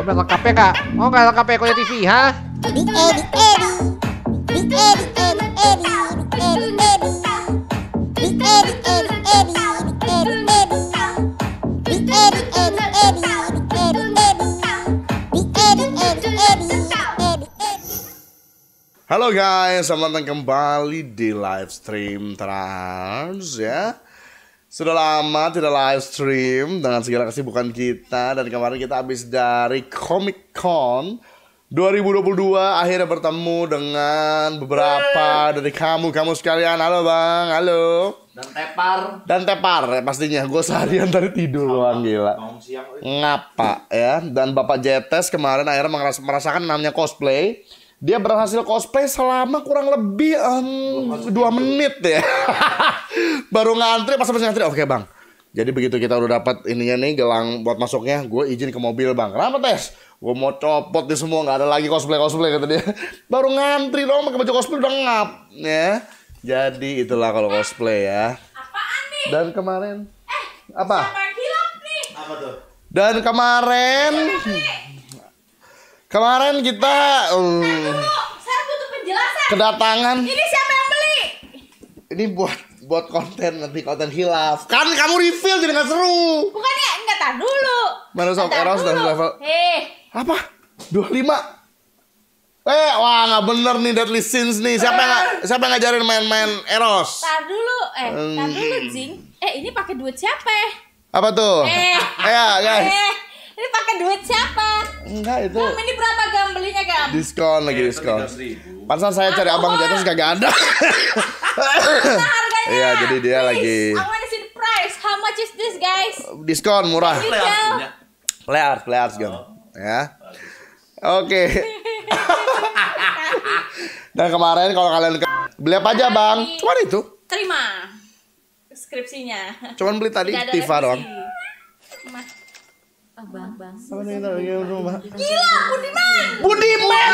Lo megang KP kak? Mau oh, nggak lengkap ya TV, ha? Halo guys, selamat datang kembali di live stream Trans ya. Sudah lama tidak live stream dengan segala kesibukan kita dan kemarin kita habis dari Comic Con 2022 akhirnya bertemu dengan beberapa hey. dari kamu kamu sekalian halo bang halo dan tepar dan tepar ya pastinya gue seharian dari tidur doang gila siang, ngapa ya dan bapak Jetes kemarin akhirnya merasakan namanya cosplay dia berhasil cosplay selama kurang lebih um, dua menit ya. Baru ngantri pas habis ngantri, oke okay, bang. Jadi begitu kita udah dapat ininya nih gelang buat masuknya, gue izin ke mobil bang. Kenapa tes? Gue mau copot di semua, nggak ada lagi cosplay cosplay kata dia. Baru ngantri dong, pakai baju cosplay udah ngap ya. Jadi itulah kalau cosplay ya. Dan kemarin eh, apa? Apa tuh? Dan kemarin. Kemarin kita um, dulu, saya butuh penjelasan. Kedatangan. Ini siapa yang beli? Ini buat buat konten nanti konten hilaf. Kan kamu refill jadi nggak seru. Bukan ya, enggak tahu dulu. Mana sob Eros dan level. Eh. Apa? 25 Eh, wah nggak bener nih deadly sins nih. Siapa yang uh. siapa ngajarin main-main eros? Tar dulu, eh, tar hmm. dulu, Jing. Eh, ini pakai duit siapa? Apa tuh? Eh, eh ya guys. Eh, ini pakai duit siapa? Enggak itu. Nah, ini berapa gam belinya gam? Diskon lagi iya, diskon. Pasal saya cari Aku abang jatuh oh. kagak ada. harganya. Iya, jadi dia Please, lagi. I wanna see the price. How much is this, guys? Diskon murah. Players, players gam. Ya. Oke. Okay. Nah, Dan kemarin kalau kalian ke... beli apa aja, Bang? Cuma itu. Terima. Skripsinya. Cuman beli tadi Tifa doang bang bang yang Gila, Budiman. Budiman.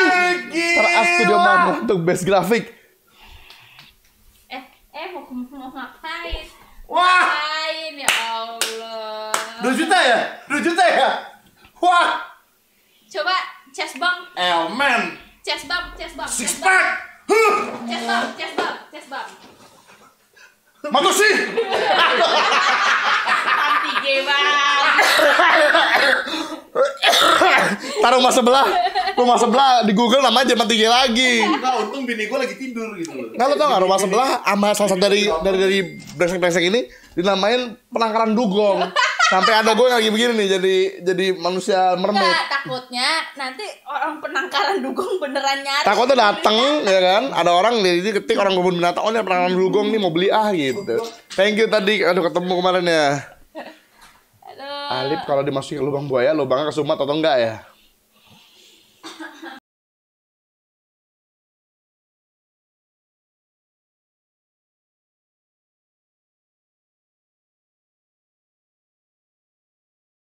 Teras studio mana untuk base grafik? Eh, eh mau ngapain? Wah. Ngapain ya Allah. Dua juta ya? Dua juta ya? Wah. Coba chest bump. Elmen. Chest bump, chest bump. Six pack. Chest bump, chest bump, chest bump. Matusi. Anti gay banget. taruh rumah sebelah rumah sebelah di Google namanya jaman tinggi lagi Enggak, untung bini gue lagi tidur gitu loh nggak lo tau nggak rumah sebelah sama salah satu dari dari dari brengsek brengsek ini dinamain penangkaran dugong sampai ada gue lagi begini nih jadi jadi manusia mermaid Enggak, takutnya nanti orang penangkaran dugong beneran nyari takutnya dateng ya kan ada orang dari dia ketik orang kebun binatang oh ini penangkaran dugong nih mau beli ah gitu thank you tadi aduh ketemu kemarin ya Alip kalau dimasukin lubang buaya lubangnya kesumat atau enggak ya